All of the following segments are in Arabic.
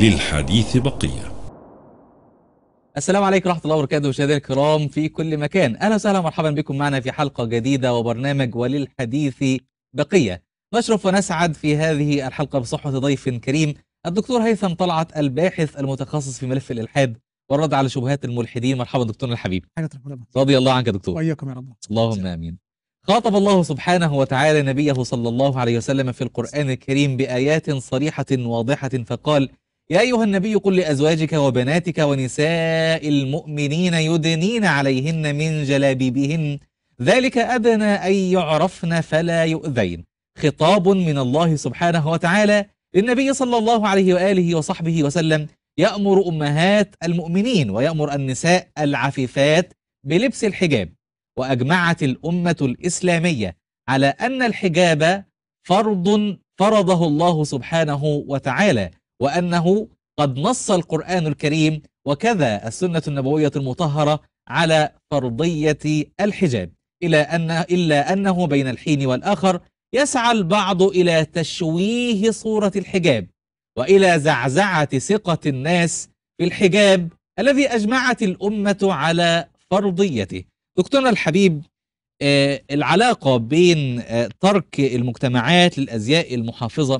للحديث بقية السلام عليكم ورحمة الله وبركاته مشاهدينا الكرام في كل مكان أهلا وسهلا ومرحبا بكم معنا في حلقة جديدة وبرنامج وللحديث بقية نشرف ونسعد في هذه الحلقة بصحبة ضيف كريم الدكتور هيثم طلعت الباحث المتخصص في ملف الإلحاد والرد على شبهات الملحدين مرحبا دكتورنا الحبيب رضي الله عنك دكتور وإياكم يا رب اللهم آمين خاطب الله سبحانه وتعالى نبيه صلى الله عليه وسلم في القرآن الكريم بآيات صريحة واضحة فقال يا أيها النبي قل لأزواجك وبناتك ونساء المؤمنين يدنين عليهن من جلابيبهن ذلك أدنى أن يعرفن فلا يؤذين خطاب من الله سبحانه وتعالى للنبي صلى الله عليه وآله وصحبه وسلم يأمر أمهات المؤمنين ويأمر النساء العفيفات بلبس الحجاب وأجمعت الأمة الإسلامية على أن الحجاب فرض فرضه الله سبحانه وتعالى وأنه قد نص القرآن الكريم وكذا السنة النبوية المطهرة على فرضية الحجاب إلى أن إلا أنه بين الحين والآخر يسعى البعض إلى تشويه صورة الحجاب وإلى زعزعة ثقة الناس في الحجاب الذي أجمعت الأمة على فرضيته دكتورنا الحبيب آه، العلاقة بين آه، ترك المجتمعات للأزياء المحافظة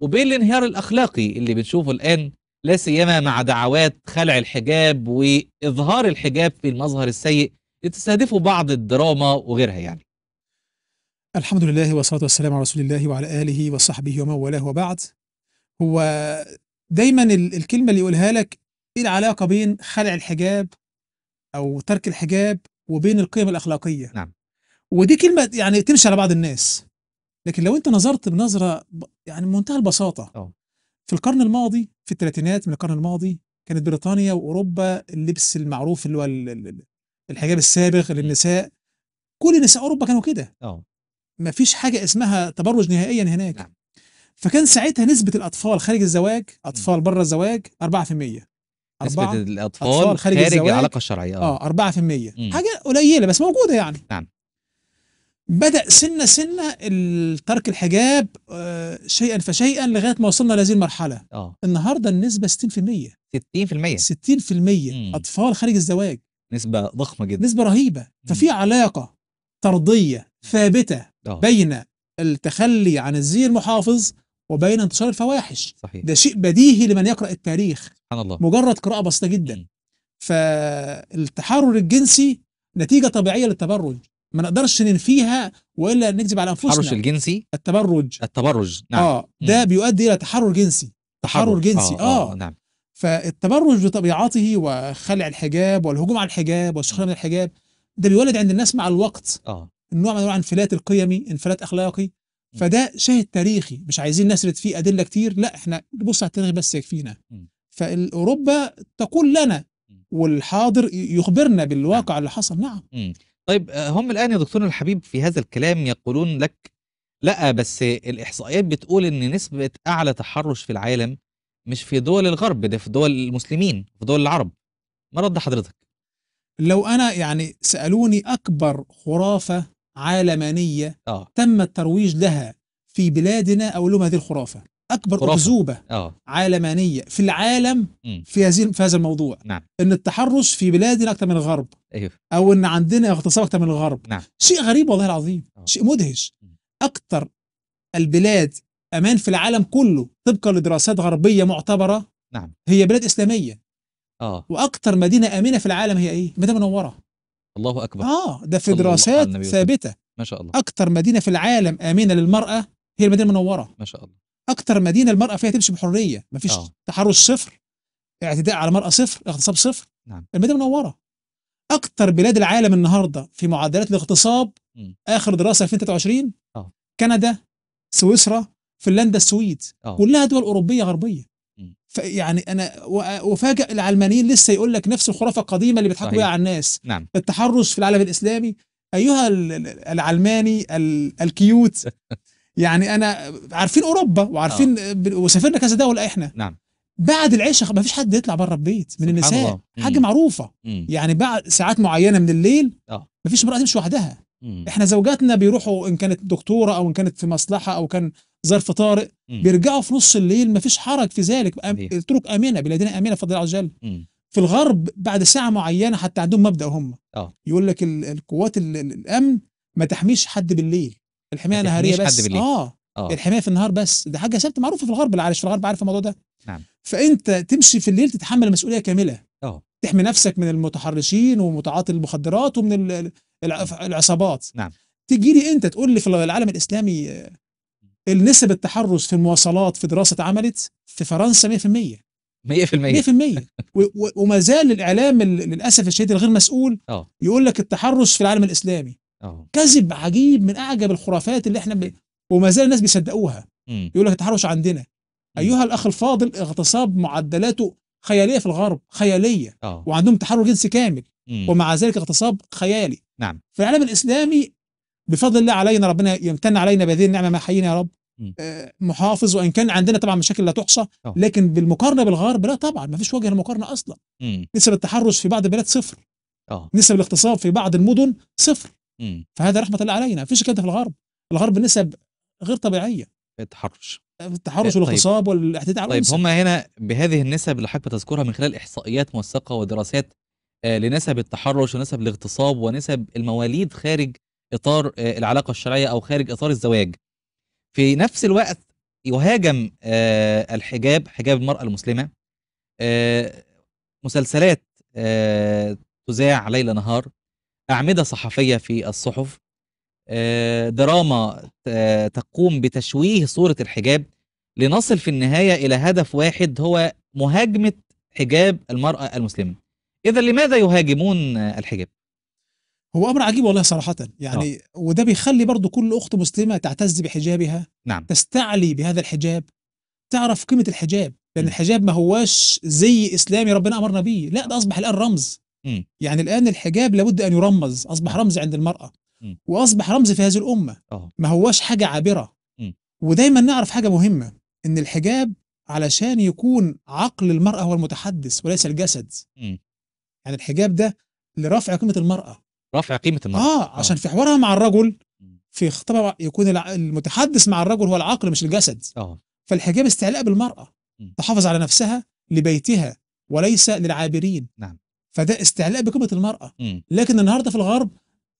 وبين الانهيار الأخلاقي اللي بنشوفه الآن لا سيما مع دعوات خلع الحجاب وإظهار الحجاب في المظهر السيء لتستهدفه بعض الدراما وغيرها يعني الحمد لله والصلاة والسلام على رسول الله وعلى آله وصحبه ومن والاه وبعد هو دايما الكلمة اللي يقولها لك ايه العلاقة بين خلع الحجاب أو ترك الحجاب وبين القيم الأخلاقية نعم ودي كلمة يعني تمشي على بعض الناس لكن لو انت نظرت بنظره يعني بمنتهى البساطه آه. في القرن الماضي في الثلاثينات من القرن الماضي كانت بريطانيا واوروبا اللبس المعروف اللي هو الحجاب السابغ للنساء كل نساء اوروبا كانوا كده آه. ما فيش حاجه اسمها تبرج نهائيا هناك نعم. فكان ساعتها نسبه الاطفال خارج الزواج اطفال بره الزواج 4% نسبة الاطفال أطفال خارج, خارج العلاقه الشرعيه اه 4% آه، حاجه قليله بس موجوده يعني نعم بدأ سنة سنة ترك الحجاب آه، شيئا فشيئا لغاية ما وصلنا لهذه المرحلة اه النهاردة النسبة 60% 60% 60% مم. أطفال خارج الزواج نسبة ضخمة جدا نسبة رهيبة مم. ففي علاقة طردية ثابتة أوه. بين التخلي عن الزي المحافظ وبين انتشار الفواحش صحيح. ده شيء بديهي لمن يقرأ التاريخ سبحان الله مجرد قراءة بسيطة جدا مم. فالتحرر الجنسي نتيجة طبيعية للتبرج ما نقدرش ننفيها والا نكذب على انفسنا التحرش الجنسي التبرج التبرج نعم اه ده مم. بيؤدي الى تحرر جنسي تحرر, تحرر جنسي آه, آه, اه نعم فالتبرج بطبيعته وخلع الحجاب والهجوم على الحجاب والسخريه من الحجاب ده بيولد عند الناس مع الوقت اه نوع من انواع انفلات القيمي انفلات اخلاقي فده شاهد تاريخي مش عايزين نسرد فيه ادله كتير لا احنا نبص على التاريخ بس يكفينا فاوروبا تقول لنا والحاضر يخبرنا بالواقع نعم. اللي حصل نعم طيب آه، هم الآن يا دكتور الحبيب في هذا الكلام يقولون لك لا بس الإحصائيات بتقول إن نسبة أعلى تحرش في العالم مش في دول الغرب ده في دول المسلمين في دول العرب ما رد حضرتك لو أنا يعني سألوني أكبر خرافة عالمانية آه. تم الترويج لها في بلادنا أقول لهم هذه الخرافة اكبر اكذوبه آه. عالمانيه في العالم في هذه في هذا الموضوع نعم. ان التحرش في بلادنا اكثر من الغرب أيوه. او ان عندنا اغتصاب اكثر من الغرب نعم. شيء غريب والله العظيم أوه. شيء مدهش اكثر البلاد امان في العالم كله طبقا لدراسات غربيه معتبره نعم. هي بلاد اسلاميه اه واكثر مدينه امنه في العالم هي ايه مدينه منوره الله اكبر اه ده في دراسات ثابته ما شاء الله اكثر مدينه في العالم امنه للمراه هي المدينه المنوره ما شاء الله اكتر مدينه المراه فيها تمشي بحريه مفيش أوه. تحرش صفر اعتداء على المراه صفر اغتصاب صفر نعم. المدينه المنوره اكتر بلاد العالم النهارده في معدلات الاغتصاب م. اخر دراسه 2023 أوه. كندا سويسرا فنلندا السويد أوه. كلها دول اوروبيه غربيه يعني انا وفاجئ العلمانيين لسه يقول لك نفس الخرافه القديمه اللي بيضحكوا بيها على الناس نعم. التحرش في العالم الاسلامي ايها العلماني الكيوت يعني انا عارفين اوروبا وعارفين آه. وسافرنا كذا دوله احنا نعم بعد العشاء ما فيش حد يطلع بره البيت من النساء حاجه معروفه مم. يعني بعد ساعات معينه من الليل آه. ما فيش امراه تمشي وحدها مم. احنا زوجاتنا بيروحوا ان كانت دكتوره او ان كانت في مصلحه او كان ظرف طارئ مم. بيرجعوا في نص الليل ما فيش حرج في ذلك الطرق امنه بلادنا امنه بفضل الله عز وجل في الغرب بعد ساعه معينه حتى عندهم مبدا هم آه. يقول لك القوات الامن ما تحميش حد بالليل الحمايه النهاريه بس حد اه أوه. الحمايه في النهار بس ده حاجه ثابته معروفه في الغرب العارف في الغرب عارف الموضوع ده نعم فانت تمشي في الليل تتحمل مسؤوليه كامله اه تحمي نفسك من المتحرشين ومتعاطي المخدرات ومن نعم. العصابات نعم تجي لي انت تقول لي في العالم الاسلامي آه، النسب التحرش في المواصلات في دراسه اتعملت في فرنسا 100% 100% 100% وما زال الاعلام للاسف الشديد الغير مسؤول أوه. يقول لك التحرش في العالم الاسلامي أوه. كذب عجيب من اعجب الخرافات اللي احنا ب... وما زال الناس بيصدقوها يقول لك التحرش عندنا ايها الاخ الفاضل اغتصاب معدلاته خياليه في الغرب خياليه أوه. وعندهم تحرر جنسي كامل مم. ومع ذلك اغتصاب خيالي نعم في العالم الاسلامي بفضل الله علينا ربنا يمتن علينا بهذه النعمه ما حيينا يا رب آه، محافظ وان كان عندنا طبعا مشاكل لا تحصى لكن بالمقارنه بالغرب لا طبعا ما فيش وجه للمقارنه اصلا نسب التحرش في بعض البلاد صفر أوه. نسب الاغتصاب في بعض المدن صفر فهذا رحمه الله علينا فيش كده في الغرب الغرب نسب غير طبيعيه التحرش التحرش طيب. والاغتصاب والاعتداء على طيب هم هنا بهذه النسب اللي حضرتك بتذكرها من خلال احصائيات موثقه ودراسات آه، لنسب التحرش ونسب الاغتصاب ونسب المواليد خارج اطار آه، العلاقه الشرعيه او خارج اطار الزواج في نفس الوقت يهاجم آه، الحجاب حجاب المراه المسلمه مسلسلات تذاع ليل نهار اعمده صحفيه في الصحف آه، دراما آه، تقوم بتشويه صوره الحجاب لنصل في النهايه الى هدف واحد هو مهاجمه حجاب المراه المسلمه اذا لماذا يهاجمون الحجاب هو امر عجيب والله صراحه يعني أوه. وده بيخلي برضو كل اخت مسلمه تعتز بحجابها نعم. تستعلي بهذا الحجاب تعرف قيمه الحجاب لان الحجاب ما هواش زي اسلامي ربنا امرنا به لا ده اصبح الان رمز م. يعني الآن الحجاب لابد أن يرمز أصبح رمز عند المرأة م. وأصبح رمز في هذه الأمة أوه. ما هواش حاجة عابرة م. ودايما نعرف حاجة مهمة إن الحجاب علشان يكون عقل المرأة هو المتحدث وليس الجسد م. يعني الحجاب ده لرفع قيمة المرأة رفع قيمة المرأة آه, آه. عشان في حوارها مع الرجل في خطابها يكون المتحدث مع الرجل هو العقل مش الجسد أوه. فالحجاب استعلاء بالمرأة تحافظ على نفسها لبيتها وليس للعابرين نعم فده استعلاء بقيمه المراه لكن النهارده في الغرب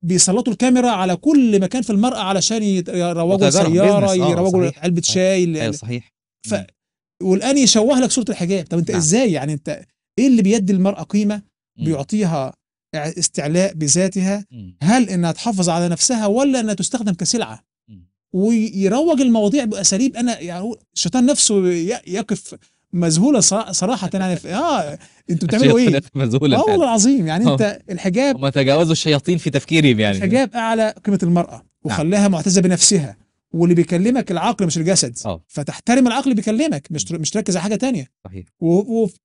بيسلطوا الكاميرا على كل مكان في المرأة علشان يروجوا سيارة آه، يروجوا علبة شاي ايوه صحيح ف... والآن يشوه لك صورة الحجاب طب انت نعم. ازاي يعني انت ايه اللي بيدي المرأة قيمة بيعطيها استعلاء بذاتها هل انها تحافظ على نفسها ولا انها تستخدم كسلعة ويروج المواضيع بأساليب انا يعني الشيطان نفسه يقف مذهوله صراحه يعني في اه انتوا بتعملوا ايه؟ مذهوله اه والله العظيم يعني آه. انت الحجاب هم تجاوزوا الشياطين في تفكيرهم يعني الحجاب اعلى قيمه المراه نعم. وخلاها معتزه بنفسها واللي بيكلمك العقل مش الجسد أوه. فتحترم العقل بيكلمك مش مش تركز على حاجه تانية صحيح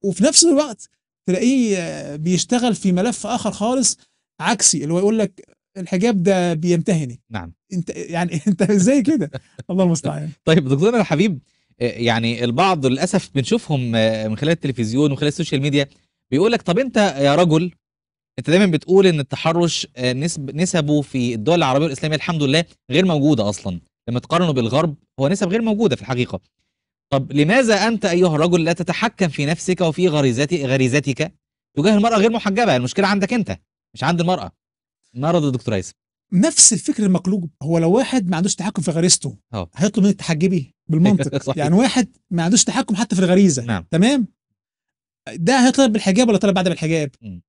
وفي نفس الوقت تلاقيه آه، بيشتغل في ملف اخر خالص عكسي اللي هو يقول لك الحجاب ده بيمتهني نعم انت يعني انت ازاي كده الله المستعان طيب دكتور الحبيب يعني البعض للاسف بنشوفهم آه، من خلال التلفزيون وخلال السوشيال ميديا بيقول لك طب انت يا رجل انت دايما بتقول ان التحرش آه، نسب نسبه في الدول العربيه والاسلاميه الحمد لله غير موجوده اصلا لما تقارنه بالغرب هو نسب غير موجوده في الحقيقه طب لماذا انت ايها الرجل لا تتحكم في نفسك وفي غريزتك غريزتك تجاه المراه غير محجبه المشكله عندك انت مش عند المراه ما رد الدكتور هيثم نفس الفكر المقلوب هو لو واحد ما عندوش تحكم في غريزته اه. هيطلب منك تحجبي بالمنطق يعني واحد ما عندوش تحكم حتى في الغريزه نعم. تمام ده هيطلب بالحجاب ولا طلب بعد بالحجاب م.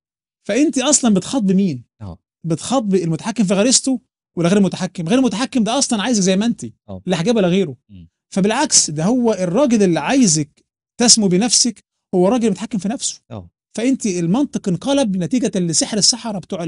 فانت اصلا بتخاطبي مين أوه. بتخاطبي المتحكم في غريزته ولا غير المتحكم غير المتحكم ده اصلا عايزك زي ما انت اه. لا حجاب ولا غيره م. فبالعكس ده هو الراجل اللي عايزك تسمو بنفسك هو راجل متحكم في نفسه أوه. فانت المنطق انقلب نتيجه لسحر السحره بتوع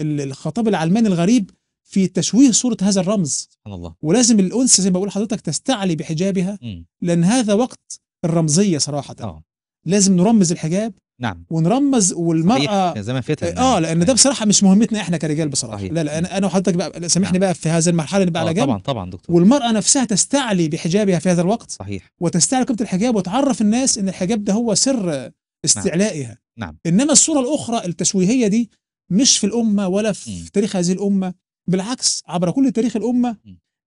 الخطاب العلماني الغريب في تشويه صورة هذا الرمز سبحان الله ولازم الأنثى زي ما بقول حضرتك تستعلي بحجابها م. لأن هذا وقت الرمزية صراحة آه. لازم نرمز الحجاب نعم ونرمز والمرأة زمان فتن نعم. اه لأن ده أيوة. بصراحة مش مهمتنا احنا كرجال بصراحة صحيح. لا لا أنا, وحضرتك بقى سامحني نعم. بقى في هذه المرحلة نبقى على آه، جنب طبعا طبعا دكتور والمرأة نفسها تستعلي بحجابها في هذا الوقت صحيح وتستعلي كبت الحجاب وتعرف الناس إن الحجاب ده هو سر نعم. استعلائها نعم. نعم. إنما الصورة الأخرى التشويهية دي مش في الامه ولا في م. تاريخ هذه الامه بالعكس عبر كل تاريخ الامه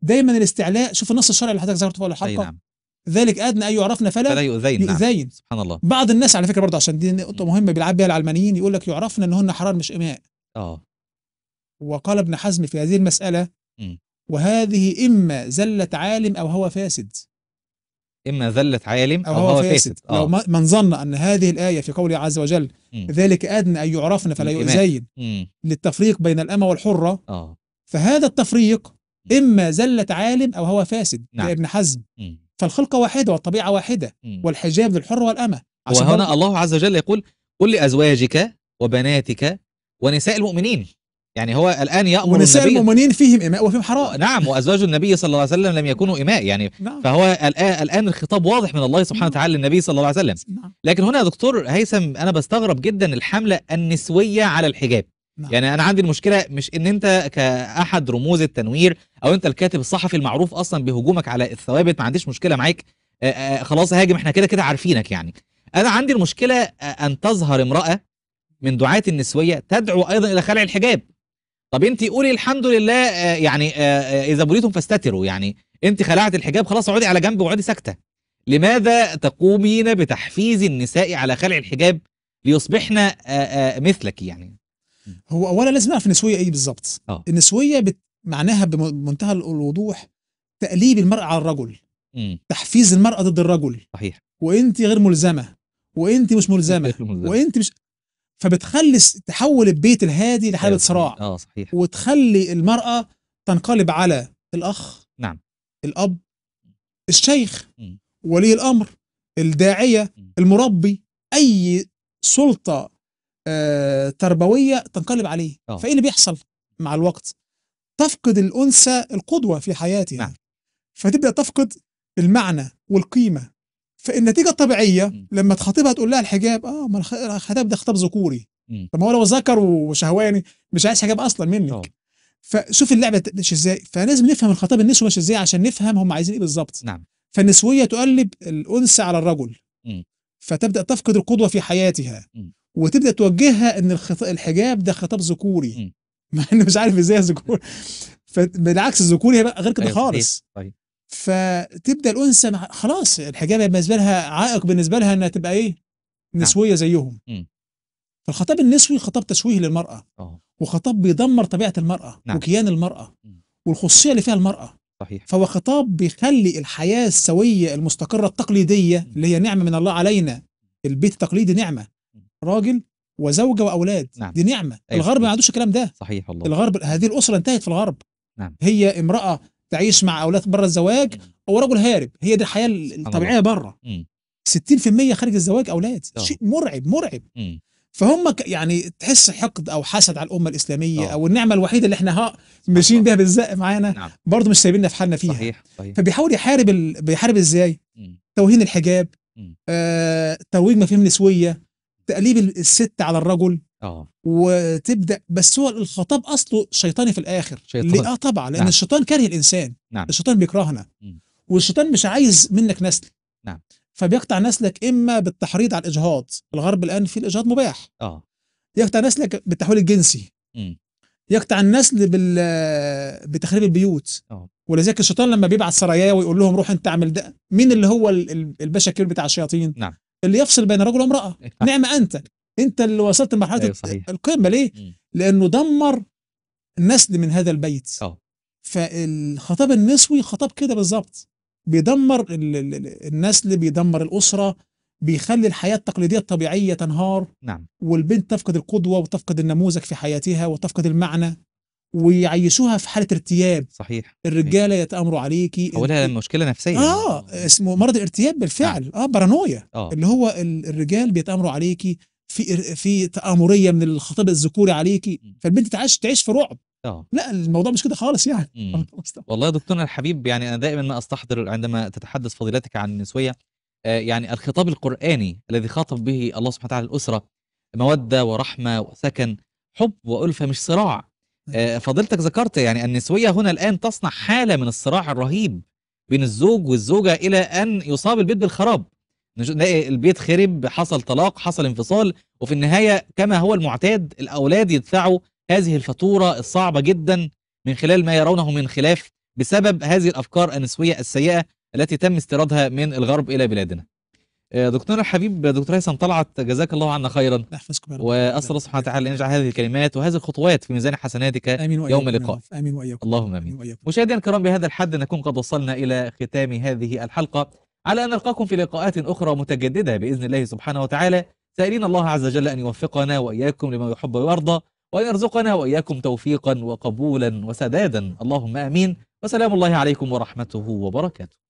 دايما الاستعلاء شوف النص الشرعي اللي حضرتك ذكرته في اول الحلقه نعم. ذلك ادنى ان يعرفنا فلا, فلا يؤذين, يؤذين. نعم. سبحان الله بعض الناس على فكره برضه عشان دي نقطه مهمه بيلعب بيها العلمانيين يقول لك يعرفنا ان هن حرار مش اماء اه وقال ابن حزم في هذه المساله م. وهذه اما زله عالم او هو فاسد إما ذلة عالم أو, أو هو فاسد, فاسد. آه. لو من ظن أن هذه الآية في قوله عز وجل م. ذلك أدنى أن يعرفن فلا يؤذين للتفريق بين الأمة والحرة أوه. فهذا التفريق إما زلة عالم أو هو فاسد نعم. لابن حزم م. فالخلقة واحدة والطبيعة واحدة م. والحجاب للحر والأمة وهنا الله عز وجل يقول قل لأزواجك وبناتك ونساء المؤمنين يعني هو الان يامر ونساء النبي المؤمنين فيهم اماء وفيهم حرائق نعم وازواج النبي صلى الله عليه وسلم لم يكونوا اماء يعني نعم. فهو الان الخطاب واضح من الله سبحانه وتعالى نعم. للنبي صلى الله عليه وسلم نعم. لكن هنا يا دكتور هيثم انا بستغرب جدا الحمله النسويه على الحجاب نعم. يعني انا عندي المشكله مش ان انت كاحد رموز التنوير او انت الكاتب الصحفي المعروف اصلا بهجومك على الثوابت ما عنديش مشكله معاك خلاص هاجم احنا كده كده عارفينك يعني انا عندي المشكله ان تظهر امراه من دعاة النسويه تدعو ايضا الى خلع الحجاب طب انت قولي الحمد لله آه، يعني آه، آه، اذا بليتم فاستتروا يعني انت خلعت الحجاب خلاص اقعدي على جنب واقعدي ساكته لماذا تقومين بتحفيز النساء على خلع الحجاب ليصبحن مثلك يعني هو اولا لازم نعرف النسويه ايه بالظبط النسويه بت... معناها بمنتهى الوضوح تقليب المراه على الرجل م. تحفيز المراه ضد الرجل صحيح وانت غير ملزمه وانت مش ملزمه وانت مش فبتخلي تحول البيت الهادي لحاله صراع اه صحيح وتخلي المراه تنقلب على الاخ نعم الاب الشيخ ولي الامر الداعيه المربي اي سلطه آه، تربويه تنقلب عليه آه. فايه اللي بيحصل مع الوقت تفقد الانثى القدوه في حياتها نعم. فتبدا تفقد المعنى والقيمه فالنتيجه الطبيعيه لما تخاطبها تقول لها الحجاب اه ما الخطاب ده خطاب ذكوري طب ما هو لو ذكر وشهواني مش عايز حجاب اصلا منك أوه. فشوف اللعبه مش ازاي فلازم نفهم الخطاب النسوي ماشي ازاي عشان نفهم هم عايزين ايه بالظبط نعم فالنسويه تقلب الانثى على الرجل م. فتبدا تفقد القدوه في حياتها م. وتبدا توجهها ان الحجاب ده خطاب ذكوري مع انه مش عارف ازاي ذكور فبالعكس الذكوري هيبقى غير كده أيوة خالص طيب. فتبدا الانثى خلاص الحجاب بالنسبه لها عائق بالنسبه لها انها تبقى ايه نعم. نسويه زيهم فالخطاب النسوي خطاب تشويه للمراه وخطاب بيدمر طبيعه المراه نعم. وكيان المراه والخصوصيه اللي فيها المراه صحيح فهو خطاب بيخلي الحياه السويه المستقره التقليديه اللي هي نعمه من الله علينا البيت التقليدي نعمه راجل وزوجه واولاد نعم. دي نعمه أيوة. الغرب ما عندوش الكلام ده صحيح والله الغرب هذه الاسره انتهت في الغرب نعم. هي امراه تعيش مع اولاد بره الزواج او رجل هارب هي دي الحياه الطبيعيه بره 60% خارج الزواج اولاد أوه. شيء مرعب مرعب فهم يعني تحس حقد او حسد على الامه الاسلاميه أوه. او النعمه الوحيده اللي احنا ها ماشيين بيها بالزق معانا نعم. برضه مش سايبيننا في حالنا فيها صحيح. صحيح. فبيحاول يحارب ال... بيحارب ازاي؟ مم. توهين الحجاب آه، ترويج مفاهيم نسويه تقليب الست على الرجل اه وتبدا بس هو الخطاب اصله شيطاني في الاخر شيطان اه طبعا لان نعم. الشيطان كاره الانسان نعم. الشيطان بيكرهنا والشيطان مش عايز منك نسل نعم فبيقطع نسلك اما بالتحريض على الاجهاض الغرب الان في الاجهاض مباح اه يقطع نسلك بالتحويل الجنسي امم يقطع النسل بال بتخريب البيوت اه ولذلك الشيطان لما بيبعت سراياه ويقول لهم روح انت اعمل ده مين اللي هو الباشا الكبير بتاع الشياطين نعم اللي يفصل بين رجل وامراه نعم انت انت اللي وصلت لمرحله أيوة القمه ليه م. لانه دمر نسل من هذا البيت أوه. فالخطاب النسوي خطاب كده بالظبط بيدمر النسل بيدمر الاسره بيخلي الحياه التقليديه الطبيعيه تنهار نعم والبنت تفقد القدوه وتفقد النموذج في حياتها وتفقد المعنى ويعيشوها في حاله ارتياب صحيح الرجاله أيه. يتامروا عليكي اولها انت... مشكله نفسيه اه اسمه مرض الارتياب بالفعل اه, آه بارانويا آه. اللي هو الرجال بيتامروا عليكي في في تامريه من الخطيب الذكوري عليكي فالبنت تعيش تعيش في رعب أوه. لا الموضوع مش كده خالص يعني والله يا دكتورنا الحبيب يعني انا دائما ما استحضر عندما تتحدث فضيلتك عن النسويه آه يعني الخطاب القراني الذي خاطب به الله سبحانه وتعالى الاسره موده ورحمه وسكن حب والفه مش صراع آه، فضلتك ذكرت يعني النسوية هنا الآن تصنع حالة من الصراع الرهيب بين الزوج والزوجة إلى أن يصاب البيت بالخراب نلاقي البيت خرب حصل طلاق حصل انفصال وفي النهاية كما هو المعتاد الأولاد يدفعوا هذه الفاتورة الصعبة جدا من خلال ما يرونه من خلاف بسبب هذه الأفكار النسوية السيئة التي تم استيرادها من الغرب إلى بلادنا آه، دكتور الحبيب دكتور هيثم طلعت جزاك الله عنا خيرا واسال الله سبحانه وتعالى ان يجعل هذه الكلمات وهذه الخطوات في ميزان حسناتك آمين يوم اللقاء امين واياكم اللهم امين مشاهدينا الكرام بهذا الحد نكون قد وصلنا الى ختام هذه الحلقه على ان نلقاكم في لقاءات اخرى متجدده باذن الله سبحانه وتعالى سائلين الله عز وجل ان يوفقنا واياكم لما يحب ويرضى وان يرزقنا واياكم توفيقا وقبولا وسدادا اللهم امين وسلام الله عليكم ورحمته وبركاته